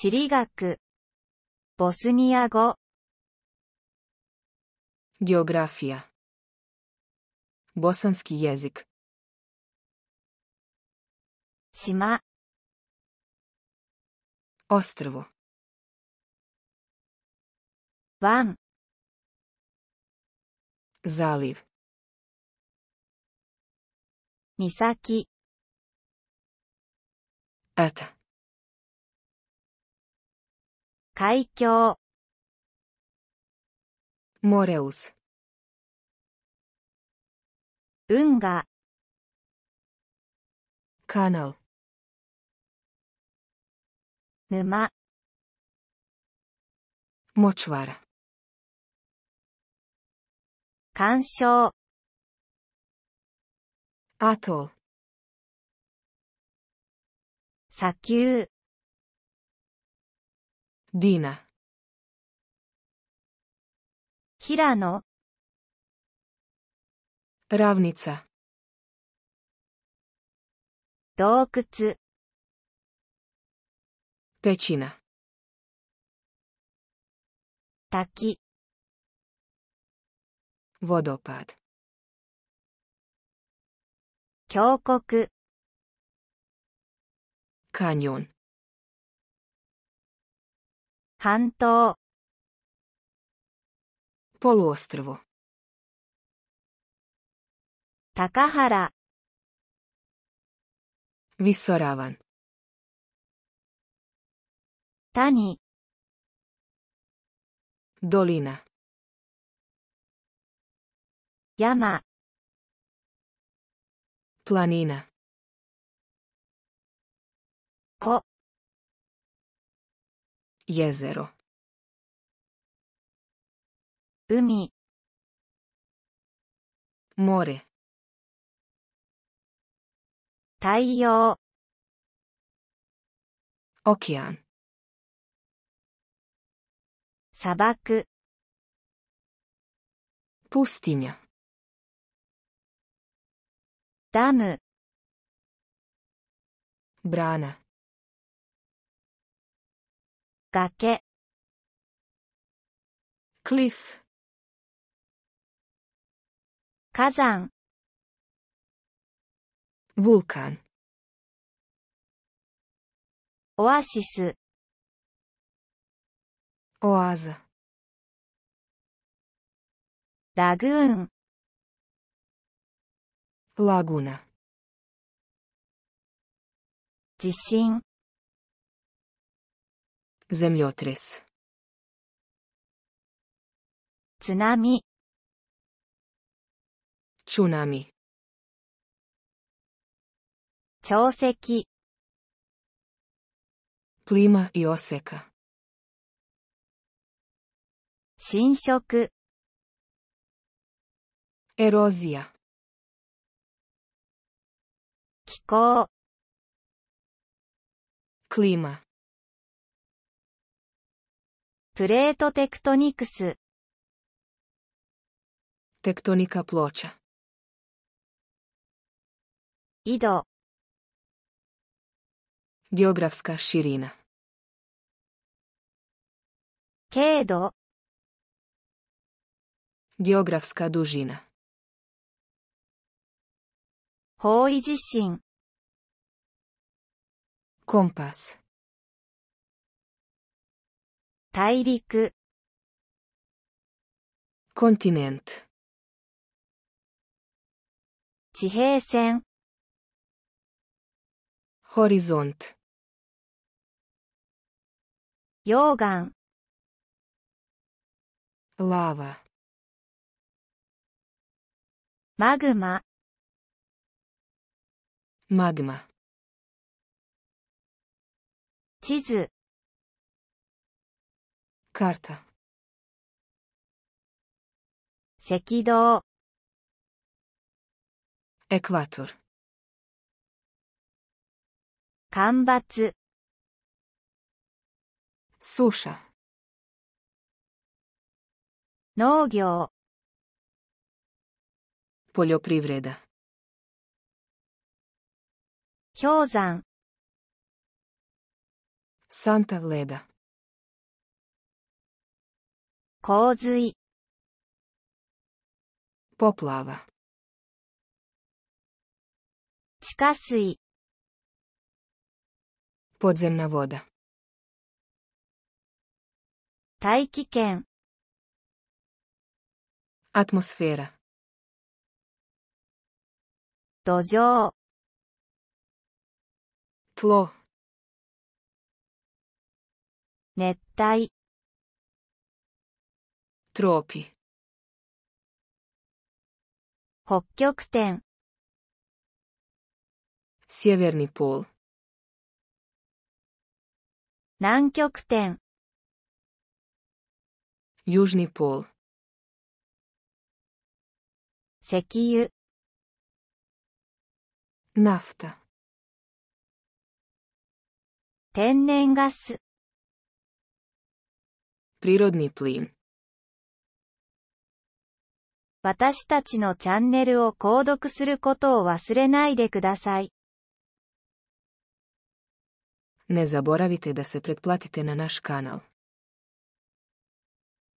地理学ボスニア語 Geografija Bosanski jezik 島 Ostrvo 湾 Zaliv 岬 Eta 海峡。モレウス。運河。カナル。沼。モチュワラ。干渉。アトル。砂丘。ディヒラノ。ラヴニツァ。洞窟。ペチナ。滝。ヴォドパッド。峡谷。カニョン。半島。ポロオストロ。高原。ウィソラワン。谷。ドリナ。山。プラニーナ。こ。Jezero. 海 more 太陽 ocean 砂漠 pustinja ダム brana 崖クリフ火山ヴルカンオアシスオアズラグーンラグーナ地震 землетрес. 津波 цунами. 潮汐クリマイオセカ。侵食。エロジア。気候。クリマ。プレートテクトニクス。テクトニカプローチャ。井戸。ィオグラフスカシリーナ。経度。ギオグラフスカドジーナ。方位地震。コンパス。大陸 continente 地平線 horizonte 溶岩 lava マグマ magma 地図赤道エク в トル、干ばつ с у ш 農業 p o l プ o p レダ、v r e d a 氷山 Santa ダ。l e d a 洪水 Поплава. 地下水 Подземна вода. 大気圏 Атмосфера. 土壌 Тло. 熱帯 тропи. 北極点 Северный пол. 南極点 Южный пол. 石油 Нафта. 天然ガス Природный плин. 私たちのチャンネルを購読することを忘れないでください。Не заборавите да се претплатите на наш канал.